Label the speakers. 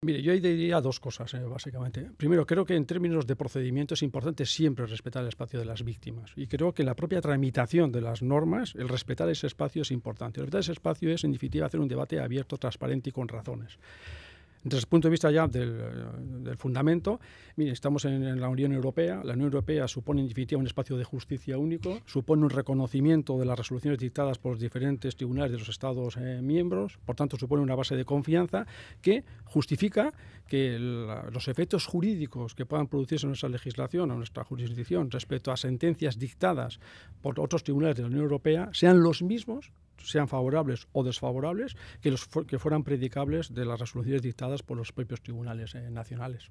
Speaker 1: Mire, yo ahí diría dos cosas, eh, básicamente. Primero, creo que en términos de procedimiento es importante siempre respetar el espacio de las víctimas. Y creo que la propia tramitación de las normas, el respetar ese espacio es importante. El respetar ese espacio es, en definitiva, hacer un debate abierto, transparente y con razones. Desde el punto de vista ya del, eh, fundamento, estamos en, la Unión Europea. La Unión Europea supone en definitiva un espacio de justicia único, supone un reconocimiento de las resoluciones dictadas por los diferentes tribunales de los Estados eh, miembros, por tanto supone una base de confianza que justifica que los efectos jurídicos que puedan producirse en nuestra legislación, en nuestra jurisdicción, respecto a sentencias dictadas por otros tribunales de la Unión Europea, sean los mismos sean favorables o desfavorables, que, los, que fueran predicables de las resoluciones dictadas por los propios tribunales eh, nacionales.